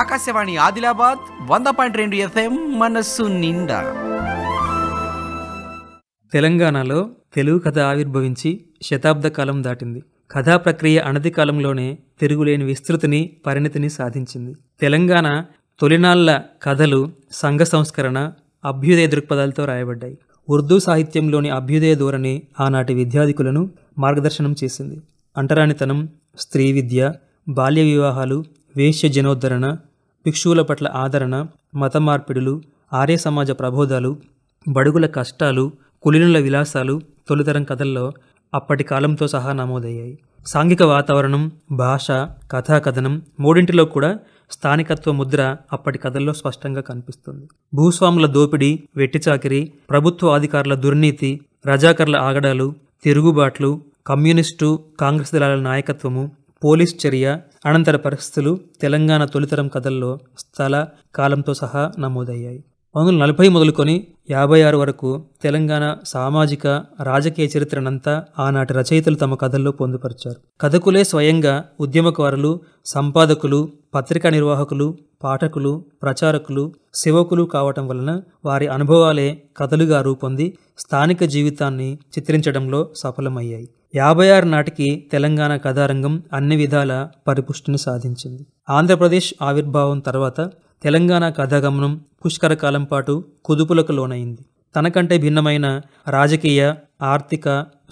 ఆకాశవాణి ఆదిలాబాద్ వంద పాయింట్ రెండు ఎఫ్ఎం మనస్సు నిండా తెలంగాణలో తెలుగు కథ ఆవిర్భవించి శతాబ్ద కాలం దాటింది కథా ప్రక్రియ అనతి కాలంలోనే తిరుగులేని విస్తృతిని పరిణితిని సాధించింది తెలంగాణ తొలినాళ్ల కథలు సంఘ సంస్కరణ అభ్యుదయ దృక్పథాలతో రాయబడ్డాయి ఉర్దూ సాహిత్యంలోని అభ్యుదయ ధోరణి ఆనాటి విద్యాధికులను మార్గదర్శనం చేసింది అంటరానితనం స్త్రీ విద్య బాల్య వివాహాలు జనోద్ధరణ భిక్షువుల పట్ల ఆదరణ మత మార్పిడులు ఆర్య సమాజ ప్రబోధాలు బడుగుల కష్టాలు కులినుల విలాసాలు తొలితరం కథల్లో అప్పటి కాలంతో సహా నమోదయ్యాయి సాంఘిక వాతావరణం భాష కథాకథనం మూడింటిలో కూడా స్థానికత్వ ముద్ర అప్పటి కథల్లో స్పష్టంగా కనిపిస్తుంది భూస్వాముల దోపిడీ వెట్టిచాకిరి ప్రభుత్వ అధికారుల దుర్నీతి రజాకర్ల ఆగడాలు తిరుగుబాట్లు కమ్యూనిస్టు కాంగ్రెస్ దళాల నాయకత్వము పోలీస్ చర్య అనంతర పరిస్థితులు తెలంగాణ తొలితరం కథల్లో స్థల కాలంతో సహా నమోదయ్యాయి పంతొమ్మిది వందల నలభై మొదలుకొని యాభై ఆరు వరకు తెలంగాణ సామాజిక రాజకీయ చరిత్రనంతా ఆనాటి రచయితలు తమ కథల్లో పొందుపరిచారు కథకులే స్వయంగా ఉద్యమకారులు సంపాదకులు పత్రికా నిర్వాహకులు పాఠకులు ప్రచారకులు సేవకులు కావటం వలన వారి అనుభవాలే కథలుగా రూపొంది స్థానిక జీవితాన్ని చిత్రించడంలో సఫలమయ్యాయి యాభై ఆరు నాటికి తెలంగాణ కథారంగం అన్ని విధాల పరిపుష్టిని సాధించింది ఆంధ్రప్రదేశ్ ఆవిర్భావం తర్వాత తెలంగాణ కథాగమనం పుష్కర కాలం పాటు కుదుపులకు లోనైంది తనకంటే భిన్నమైన రాజకీయ ఆర్థిక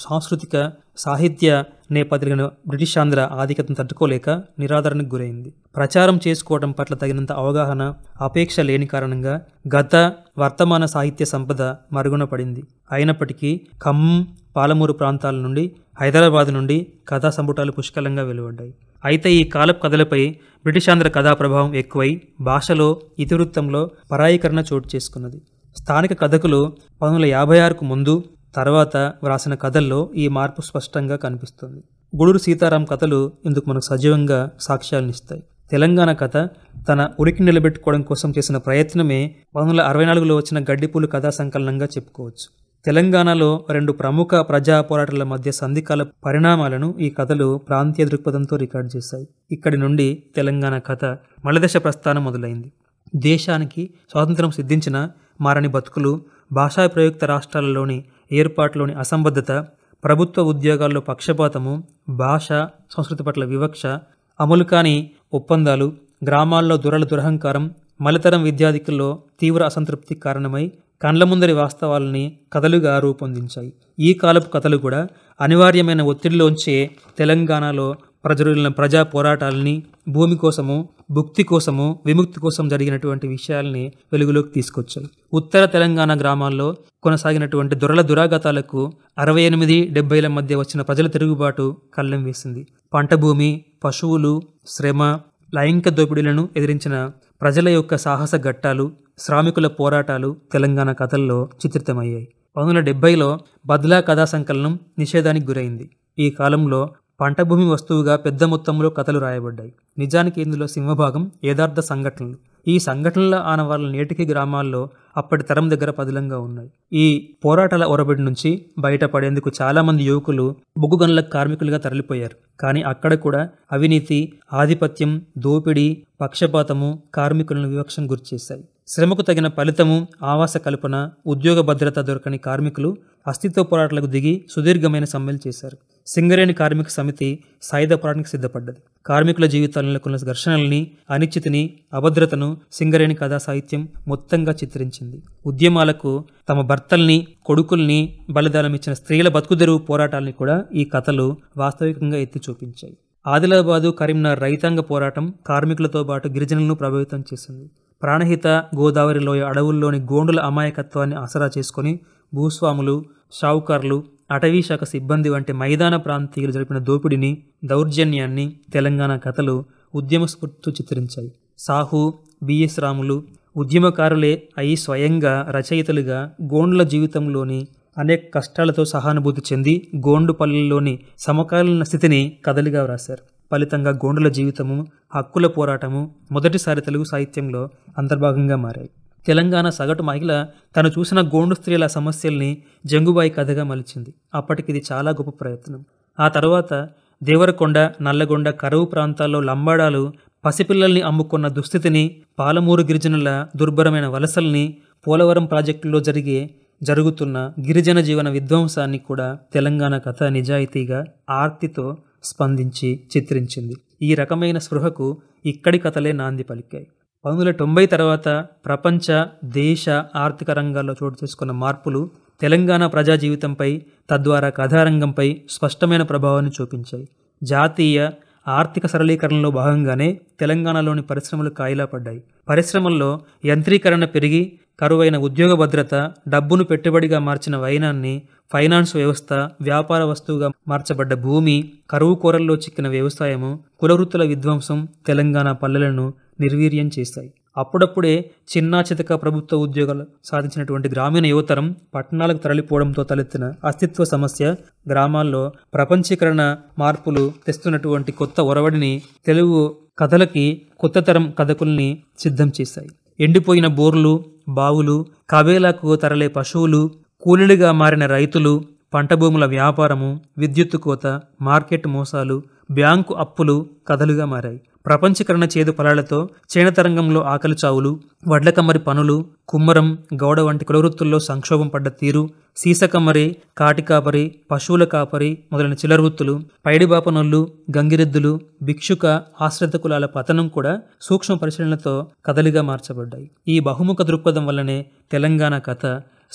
సాంస్కృతిక సాహిత్య నేపథ్యం బ్రిటిష్ ఆంధ్ర ఆధిక్యతను తట్టుకోలేక నిరాదరణకు గురైంది ప్రచారం చేసుకోవడం పట్ల తగినంత అవగాహన అపేక్ష లేని కారణంగా గత వర్తమాన సాహిత్య సంపద మరుగున పడింది అయినప్పటికీ ఖమ్మం పాలమూరు ప్రాంతాల నుండి హైదరాబాద్ నుండి కథా సంపుటాలు పుష్కలంగా వెలువడ్డాయి అయితే ఈ కాలపు కథలపై బ్రిటిష్ ఆంధ్ర కథా ప్రభావం ఎక్కువై భాషలో ఇతివృత్తంలో పరాయీకరణ చోటు చేసుకున్నది స్థానిక కథకులు పంతొమ్మిది యాభై ఆరుకు ముందు తర్వాత వ్రాసిన కథల్లో ఈ మార్పు స్పష్టంగా కనిపిస్తుంది గూడూరు సీతారాం కథలు ఇందుకు మనకు సజీవంగా సాక్ష్యాలనిస్తాయి తెలంగాణ కథ తన ఉరికి నిలబెట్టుకోవడం కోసం చేసిన ప్రయత్నమే పంతొమ్మిది అరవై నాలుగులో వచ్చిన గడ్డిపూలు కథా సంకలనంగా చెప్పుకోవచ్చు తెలంగాణలో రెండు ప్రముఖ ప్రజా పోరాటాల మధ్య సంధికాల పరిణామాలను ఈ కథలు ప్రాంతీయ దృక్పథంతో రికార్డు చేశాయి ఇక్కడి నుండి తెలంగాణ కథ మలదశ ప్రస్థానం మొదలైంది దేశానికి స్వాతంత్రం సిద్ధించిన మారని బతుకులు భాషా ప్రయుక్త రాష్ట్రాలలోని ఏర్పాటులోని అసంబద్ధత ప్రభుత్వ ఉద్యోగాల్లో పక్షపాతము భాష సంస్కృతి పట్ల వివక్ష అమలు కాని ఒప్పందాలు గ్రామాల్లో దురల దురహంకారం మలితరం విద్యాధికుల్లో తీవ్ర అసంతృప్తి కారణమై కండ్ల ముందరి వాస్తవాలని కథలుగా రూపొందించాయి ఈ కాలపు కథలు కూడా అనివార్యమైన ఒత్తిడిలోంచే తెలంగాణలో ప్రజలున్న ప్రజా పోరాటాలని భూమి కోసము భుక్తి కోసము విముక్తి కోసం జరిగినటువంటి విషయాల్ని వెలుగులోకి తీసుకొచ్చాయి ఉత్తర తెలంగాణ గ్రామాల్లో కొనసాగినటువంటి దొరల దురాగతాలకు అరవై ఎనిమిది డెబ్బైల మధ్య వచ్చిన ప్రజల తిరుగుబాటు కళ్ళం వేసింది పంట భూమి పశువులు శ్రమ లైంగిక దోపిడీలను ఎదిరించిన ప్రజల యొక్క సాహస ఘట్టాలు శ్రామికుల పోరాటాలు తెలంగాణ కథల్లో చిత్రితమయ్యాయి పంతొమ్మిది వందల డెబ్బైలో బద్లా కథా సంకలనం నిషేధానికి గురైంది ఈ కాలంలో పంటభూమి వస్తువుగా పెద్ద మొత్తంలో కథలు రాయబడ్డాయి నిజానికి ఇందులో సింహభాగం యథార్థ సంఘటనలు ఈ సంఘటనల ఆనవాళ్ళు నేటికి గ్రామాల్లో అప్పటి తరం దగ్గర పదిలంగా ఉన్నాయి ఈ పోరాటాల ఒరబడి నుంచి బయటపడేందుకు చాలామంది యువకులు బొగ్గు గనుల కార్మికులుగా తరలిపోయారు కానీ అక్కడ కూడా అవినీతి ఆధిపత్యం దోపిడీ పక్షపాతము కార్మికులను వివక్షం గురిచేశాయి శ్రమకు తగిన ఫలితము ఆవాస కల్పన ఉద్యోగ భద్రత దొరకని కార్మికులు అస్తిత్వ పోరాటాలకు దిగి సుదీర్ఘమైన సమ్మెలు చేశారు సింగరేణి కార్మిక సమితి సాయుధ పోరాటానికి సిద్ధపడ్డది కార్మికుల జీవితాలను నెలకొన్న ఘర్షణల్ని అనిశ్చితిని అభద్రతను సింగరేణి కథా సాహిత్యం మొత్తంగా చిత్రించింది ఉద్యమాలకు తమ భర్తల్ని కొడుకుల్ని బలిదానం ఇచ్చిన స్త్రీల బతుకుదెరువు పోరాటాలని కూడా ఈ కథలు వాస్తవికంగా ఎత్తి చూపించాయి ఆదిలాబాదు కరీంనగర్ రైతాంగ పోరాటం కార్మికులతో పాటు గిరిజనులను ప్రభావితం చేసింది ప్రాణహిత గోదావరిలోయ అడవుల్లోని గోండుల అమాయకత్వాన్ని ఆసరా చేసుకుని భూస్వాములు షావుకార్లు అటవీ శాఖ సిబ్బంది వంటి మైదాన ప్రాంతీయులు జరిపిన దోపిడీని దౌర్జన్యాన్ని తెలంగాణ కథలు ఉద్యమ స్ఫూర్తితో చిత్రించాయి సాహు బిఎస్ రాములు ఉద్యమకారులే అయి స్వయంగా రచయితలుగా గోండ్ల జీవితంలోని అనేక కష్టాలతో సహానుభూతి చెంది గోండు పల్లెల్లోని సమకాలీన స్థితిని కథలుగా వ్రాశారు ఫలితంగా గోండుల జీవితము హక్కుల పోరాటము మొదటిసారి తెలుగు సాహిత్యంలో అంతర్భాగంగా మారాయి తెలంగాణ సగటు మహిళ తను చూసిన గోండు స్త్రీల సమస్యల్ని జంగుబాయి కథగా మలిచింది అప్పటికి ఇది చాలా గొప్ప ప్రయత్నం ఆ తర్వాత దేవరకొండ నల్లగొండ కరువు ప్రాంతాల్లో లంబాడాలు పసిపిల్లల్ని అమ్ముకున్న దుస్థితిని పాలమూరు గిరిజనుల దుర్భరమైన వలసల్ని పోలవరం ప్రాజెక్టులో జరిగే జరుగుతున్న గిరిజన జీవన విధ్వంసాన్ని కూడా తెలంగాణ కథ నిజాయితీగా ఆర్తితో స్పందించి చిత్రించింది ఈ రకమైన స్పృహకు ఇక్కడి కథలే నాంది పలికాయి పంతొమ్మిది తొంభై తర్వాత ప్రపంచ దేశ ఆర్థిక రంగాల్లో చోటు చేసుకున్న మార్పులు తెలంగాణ ప్రజా జీవితంపై తద్వారా కథారంగంపై స్పష్టమైన ప్రభావాన్ని చూపించాయి జాతీయ ఆర్థిక సరళీకరణలో భాగంగానే తెలంగాణలోని పరిశ్రమలు కాయిలా పడ్డాయి పరిశ్రమల్లో యంత్రీకరణ పెరిగి కరువైన ఉద్యోగ భద్రత డబ్బును పెట్టుబడిగా మార్చిన వైనాన్ని ఫైనాన్స్ వ్యవస్థ వ్యాపార వస్తువుగా మార్చబడ్డ భూమి కరువు కూరల్లో చిక్కిన వ్యవసాయము కులవృత్తుల విధ్వంసం తెలంగాణ పల్లెలను నిర్వీర్యం చేశాయి అప్పుడప్పుడే చిన్నా చితక ప్రభుత్వ ఉద్యోగాలు సాధించినటువంటి గ్రామీణ యువతరం పట్టణాలకు తరలిపోవడంతో తలెత్తిన అస్తిత్వ సమస్య గ్రామాల్లో ప్రపంచీకరణ మార్పులు తెస్తున్నటువంటి కొత్త ఒరవడిని తెలుగు కథలకి కొత్త తరం కథకుల్ని సిద్ధం చేశాయి ఎండిపోయిన బోర్లు బావులు కవేలాకు తరలే పశువులు కూలీలుగా మారిన రైతులు పంట భూముల వ్యాపారము విద్యుత్ కోత మార్కెట్ మోసాలు బ్యాంకు అప్పులు కథలుగా మారాయి ప్రపంచీకరణ చేదు ఫలాలతో చేనతరంగంలో ఆకలి చావులు వడ్లకమ్మరి పనులు కుమ్మరం గౌడ వంటి కులవృత్తుల్లో సంక్షోభం పడ్డ తీరు సీసకమ్మరి కాటికాపరి పశువుల కాపరి మొదలైన చిలవృత్తులు పైడిబాపనొల్లు గంగిరెద్దులు భిక్షుక ఆశ్రిత కులాల పతనం కూడా సూక్ష్మ పరిశీలనతో కథలిగా మార్చబడ్డాయి ఈ బహుముఖ దృక్పథం వల్లనే తెలంగాణ కథ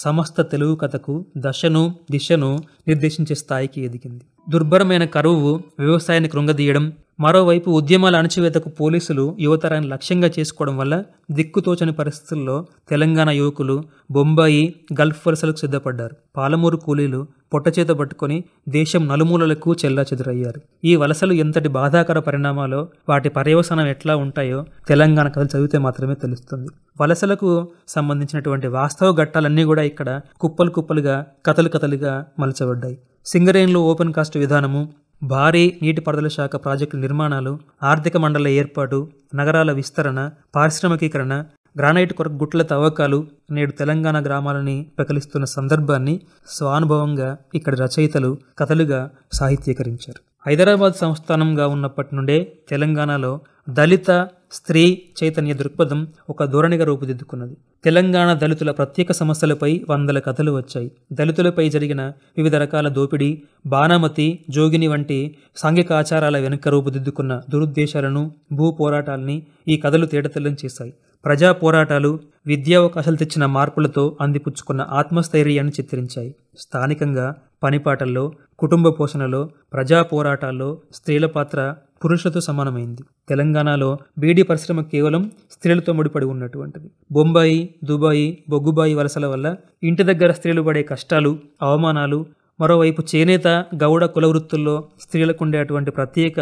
సమస్త తెలుగు కథకు దశను దిశను నిర్దేశించే స్థాయికి ఎదిగింది దుర్భరమైన కరువు వ్యవసాయాన్ని కృంగదీయడం మరోవైపు ఉద్యమాల అణచివేతకు పోలీసులు యువతరాన్ని లక్ష్యంగా చేసుకోవడం వల్ల దిక్కుతోచని పరిస్థితుల్లో తెలంగాణ యువకులు బొంబాయి గల్ఫ్ వలసలకు సిద్ధపడ్డారు పాలమూరు కూలీలు పొట్టచేత పట్టుకొని దేశం నలుమూలలకు చెల్లాచెదురయ్యారు ఈ వలసలు ఎంతటి బాధాకర పరిణామాలో వాటి పర్యవసనం ఎట్లా ఉంటాయో తెలంగాణ కథలు చదివితే మాత్రమే తెలుస్తుంది వలసలకు సంబంధించినటువంటి వాస్తవ ఘట్టాలన్నీ కూడా ఇక్కడ కుప్పలు కుప్పలుగా కథలు కథలుగా మలచబడ్డాయి సింగరేన్లో ఓపెన్ కాస్ట్ విధానము భారీ నీటిపారుదల శాఖ ప్రాజెక్టుల నిర్మాణాలు ఆర్థిక మండల ఏర్పాటు నగరాల విస్తరణ పారిశ్రామికీకరణ గ్రానైట్ కొరకు గుట్ల తవ్వకాలు నేడు తెలంగాణ గ్రామాలని ప్రకలిస్తున్న సందర్భాన్ని స్వానుభవంగా ఇక్కడ రచయితలు కథలుగా సాహిత్యీకరించారు హైదరాబాద్ సంస్థానంగా ఉన్నప్పటి నుండే తెలంగాణలో దళిత స్త్రీ చైతన్య దృక్పథం ఒక ధోరణిగా రూపుదిద్దుకున్నది తెలంగాణ దళితుల ప్రత్యేక సమస్యలపై వందల కథలు వచ్చాయి దళితులపై జరిగిన వివిధ రకాల దోపిడీ బాణమతి జోగిని వంటి సాంఘిక ఆచారాల వెనుక రూపుదిద్దుకున్న దురుద్దేశాలను భూ పోరాటాలని ఈ కథలు తేటతెల్లం చేశాయి ప్రజా పోరాటాలు విద్యావకాశాలు తెచ్చిన మార్పులతో అందిపుచ్చుకున్న ఆత్మస్థైర్యాన్ని చిత్రించాయి స్థానికంగా పనిపాటల్లో కుటుంబ పోషణలో ప్రజా పోరాటాల్లో స్త్రీల పాత్ర పురుషులతో సమానమైంది తెలంగాణలో బీడీ పరిశ్రమ కేవలం స్త్రీలతో ముడిపడి ఉన్నటువంటిది బొంబాయి దుబాయి బొగ్గుబాయి వలసల వల్ల ఇంటి దగ్గర స్త్రీలు పడే కష్టాలు అవమానాలు మరోవైపు చేనేత గౌడ కుల వృత్తుల్లో స్త్రీలకు ఉండేటువంటి ప్రత్యేక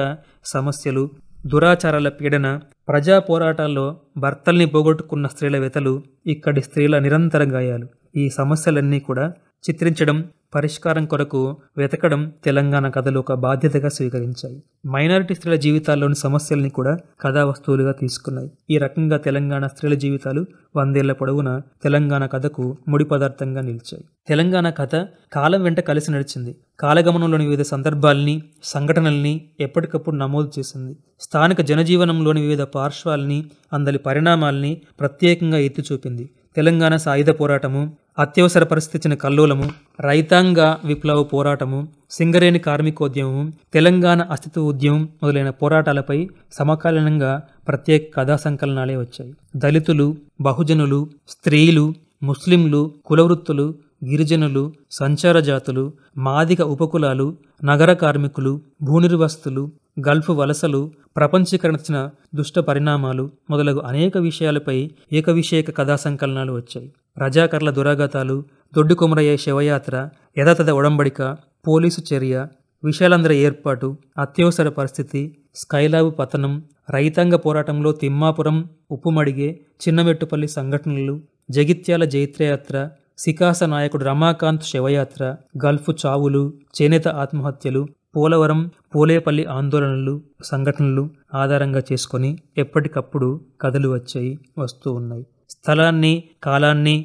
సమస్యలు దురాచారాల పీడన ప్రజా పోరాటాల్లో భర్తల్ని పోగొట్టుకున్న స్త్రీల వెతలు ఇక్కడి స్త్రీల నిరంతర గాయాలు ఈ సమస్యలన్నీ కూడా చిత్రించడం పరిష్కారం కొరకు వెతకడం తెలంగాణ కథలు ఒక బాధ్యతగా స్వీకరించాయి మైనారిటీ స్త్రీల జీవితాల్లోని సమస్యల్ని కూడా కథా వస్తువులుగా తీసుకున్నాయి ఈ రకంగా తెలంగాణ స్త్రీల జీవితాలు వందేళ్ల పొడవున తెలంగాణ కథకు ముడి పదార్థంగా నిలిచాయి తెలంగాణ కథ కాలం వెంట కలిసి నడిచింది కాలగమనంలోని వివిధ సందర్భాల్ని సంఘటనల్ని ఎప్పటికప్పుడు నమోదు చేసింది స్థానిక జనజీవనంలోని వివిధ పార్శ్వాల్ని అందరి పరిణామాల్ని ప్రత్యేకంగా ఎత్తి చూపింది తెలంగాణ సాయుధ పోరాటము అత్యవసర పరిస్థితిని కల్లోలము రైతాంగ విప్లవ పోరాటము సింగరేణి కార్మికోద్యమం తెలంగాణ అస్తిత్వ ఉద్యమం మొదలైన పోరాటాలపై సమకాలీనంగా ప్రత్యేక కథా సంకలనాలే వచ్చాయి దళితులు బహుజనులు స్త్రీలు ముస్లింలు కులవృత్తులు గిరిజనులు సంచార జాతులు మాదిక ఉపకులాలు నగర కార్మికులు భూనిర్వస్తులు గల్ఫ్ వలసలు ప్రపంచీకరణ దుష్ట పరిణామాలు మొదలగు అనేక విషయాలపై ఏకవిషయక కథా సంకలనాలు వచ్చాయి ప్రజాకర్ల దురాగతాలు దొడ్డు శివయాత్ర యథాతథ ఒడంబడిక పోలీసు చర్య విశాలంధ్ర ఏర్పాటు అత్యవసర పరిస్థితి స్కైలాబ్ పతనం రైతాంగ పోరాటంలో తిమ్మాపురం ఉప్పుమడిగే చిన్నమెట్టుపల్లి సంఘటనలు జగిత్యాల జైత్రయాత్ర సికాస నాయకుడు రమాకాంత్ శివయాత్ర గల్ఫ్ చావులు చేనేత ఆత్మహత్యలు పోలవరం పోలేపల్లి ఆందోళనలు సంఘటనలు ఆధారంగా చేసుకొని ఎప్పటికప్పుడు కథలు వచ్చాయి వస్తూ ఉన్నాయి స్థలాన్ని కాలాన్ని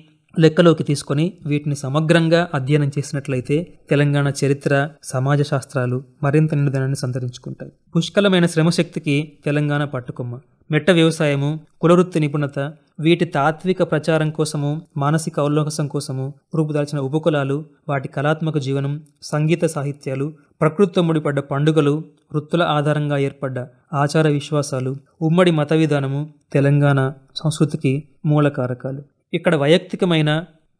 లెక్కలోకి తీసుకొని వీటిని సమగ్రంగా అధ్యయనం చేసినట్లయితే తెలంగాణ చరిత్ర సమాజ శాస్త్రాలు మరింత నిండుదనాన్ని సంతరించుకుంటాయి పుష్కలమైన శ్రమశక్తికి తెలంగాణ పట్టుకొమ్మ మెట్ట వ్యవసాయము కులవృత్తి నిపుణత వీటి తాత్విక ప్రచారం కోసము మానసిక అవలోకసం కోసము రూపుదాల్చిన ఉపకులాలు వాటి కళాత్మక జీవనం సంగీత సాహిత్యాలు ప్రకృతితో ముడిపడ్డ పండుగలు వృత్తుల ఆధారంగా ఏర్పడ్డ ఆచార విశ్వాసాలు ఉమ్మడి మత విధానము తెలంగాణ సంస్కృతికి మూల కారకాలు ఇక్కడ వైయక్తికమైన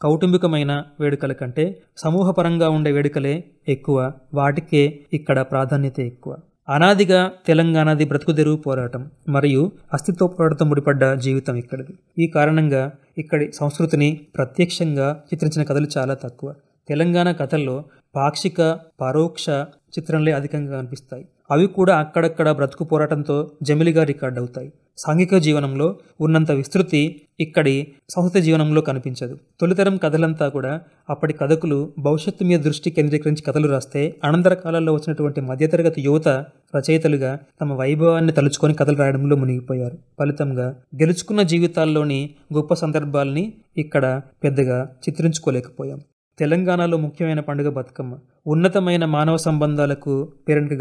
కౌటుంబికమైన వేడుకల కంటే సమూహపరంగా ఉండే వేడుకలే ఎక్కువ వాటికే ఇక్కడ ప్రాధాన్యత ఎక్కువ అనాదిగా తెలంగాణది తెరువు పోరాటం మరియు అస్తిత్వ పోరాటంతో ముడిపడ్డ జీవితం ఇక్కడిది ఈ కారణంగా ఇక్కడి సంస్కృతిని ప్రత్యక్షంగా చిత్రించిన కథలు చాలా తక్కువ తెలంగాణ కథల్లో పాక్షిక పరోక్ష చిత్రంలే అధికంగా కనిపిస్తాయి అవి కూడా అక్కడక్కడ బ్రతుకు పోరాటంతో జమిలిగా రికార్డ్ అవుతాయి సాంఘిక జీవనంలో ఉన్నంత విస్తృతి ఇక్కడి సంస్థ జీవనంలో కనిపించదు తొలితరం కథలంతా కూడా అప్పటి కథకులు భవిష్యత్తు మీద దృష్టి కేంద్రీకరించి కథలు రాస్తే అనంతర కాలంలో వచ్చినటువంటి మధ్యతరగతి యువత రచయితలుగా తమ వైభవాన్ని తలుచుకొని కథలు రాయడంలో మునిగిపోయారు ఫలితంగా గెలుచుకున్న జీవితాల్లోని గొప్ప సందర్భాల్ని ఇక్కడ పెద్దగా చిత్రించుకోలేకపోయాం తెలంగాణలో ముఖ్యమైన పండుగ బతుకమ్మ ఉన్నతమైన మానవ సంబంధాలకు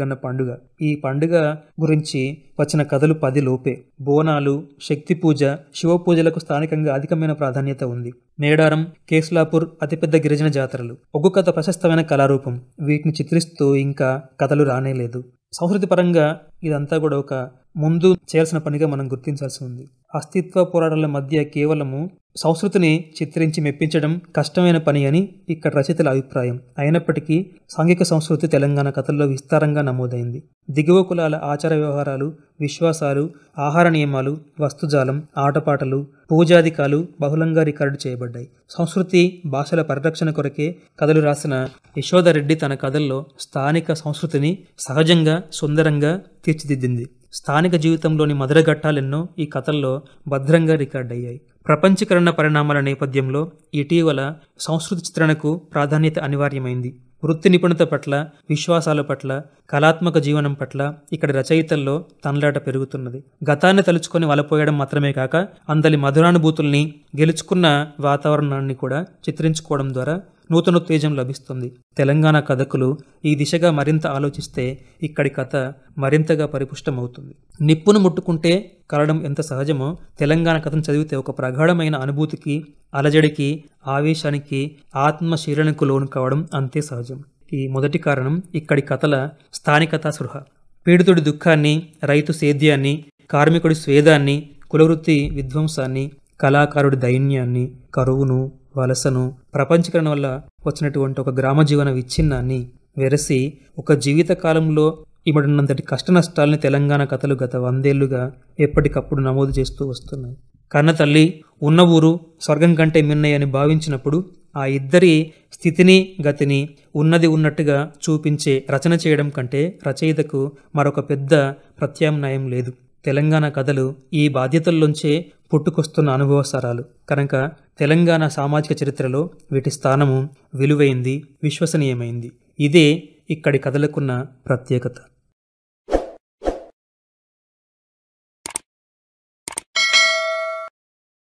గన్న పండుగ ఈ పండుగ గురించి వచ్చిన కథలు పది లోపే బోనాలు శక్తి పూజ శివ పూజలకు స్థానికంగా అధికమైన ప్రాధాన్యత ఉంది మేడారం కేస్లాపూర్ అతిపెద్ద గిరిజన జాతరలు ఒగ్గు కథ ప్రశస్తమైన కళారూపం వీటిని చిత్రిస్తూ ఇంకా కథలు రానేలేదు సంస్కృతి పరంగా ఇదంతా కూడా ఒక ముందు చేయాల్సిన పనిగా మనం గుర్తించాల్సి ఉంది అస్తిత్వ పోరాటాల మధ్య కేవలము సంస్కృతిని చిత్రించి మెప్పించడం కష్టమైన పని అని ఇక్కడ రచయితల అభిప్రాయం అయినప్పటికీ సాంఘిక సంస్కృతి తెలంగాణ కథల్లో విస్తారంగా నమోదైంది దిగువ కులాల ఆచార వ్యవహారాలు విశ్వాసాలు ఆహార నియమాలు వస్తుజాలం ఆటపాటలు పూజాధికాలు బహుళంగా రికార్డు చేయబడ్డాయి సంస్కృతి భాషల పరిరక్షణ కొరకే కథలు రాసిన యశోదరెడ్డి తన కథల్లో స్థానిక సంస్కృతిని సహజంగా సుందరంగా తీర్చిదిద్దింది స్థానిక జీవితంలోని మధుర ఘట్టాలెన్నో ఈ కథల్లో భద్రంగా రికార్డ్ అయ్యాయి ప్రపంచీకరణ పరిణామాల నేపథ్యంలో ఇటీవల సంస్కృతి చిత్రణకు ప్రాధాన్యత అనివార్యమైంది వృత్తి నిపుణత పట్ల విశ్వాసాల పట్ల కళాత్మక జీవనం పట్ల ఇక్కడ రచయితల్లో తనలాట పెరుగుతున్నది గతాన్ని తలుచుకొని వలపోయడం మాత్రమే కాక అందలి మధురానుభూతుల్ని గెలుచుకున్న వాతావరణాన్ని కూడా చిత్రించుకోవడం ద్వారా నూతనోత్తేజం లభిస్తుంది తెలంగాణ కథకులు ఈ దిశగా మరింత ఆలోచిస్తే ఇక్కడి కథ మరింతగా పరిపుష్టమవుతుంది నిప్పును ముట్టుకుంటే కలడం ఎంత సహజమో తెలంగాణ కథను చదివితే ఒక ప్రగాఢమైన అనుభూతికి అలజడికి ఆవేశానికి ఆత్మశీలనకు లోను కావడం అంతే సహజం ఈ మొదటి కారణం ఇక్కడి కథల స్థానికత సృహ పీడితుడి దుఃఖాన్ని రైతు సేద్యాన్ని కార్మికుడి స్వేదాన్ని కులవృత్తి విధ్వంసాన్ని కళాకారుడి దైన్యాన్ని కరువును వలసను ప్రపంచీకరణ వల్ల వచ్చినటువంటి ఒక గ్రామ జీవన విచ్ఛిన్నాన్ని వెరసి ఒక జీవిత కాలంలో కష్ట నష్టాలని తెలంగాణ కథలు గత వందేళ్లుగా ఎప్పటికప్పుడు నమోదు చేస్తూ వస్తున్నాయి కన్న తల్లి ఉన్న ఊరు స్వర్గం కంటే మిన్నయ్యని భావించినప్పుడు ఆ ఇద్దరి స్థితిని గతిని ఉన్నది ఉన్నట్టుగా చూపించే రచన చేయడం కంటే రచయితకు మరొక పెద్ద ప్రత్యామ్నాయం లేదు తెలంగాణ కథలు ఈ బాధ్యతల్లోంచే పుట్టుకొస్తున్న అనుభవసారాలు కనుక తెలంగాణ సామాజిక చరిత్రలో వీటి స్థానము విలువైంది విశ్వసనీయమైంది ఇదే ఇక్కడి కథలకున్న ప్రత్యేకత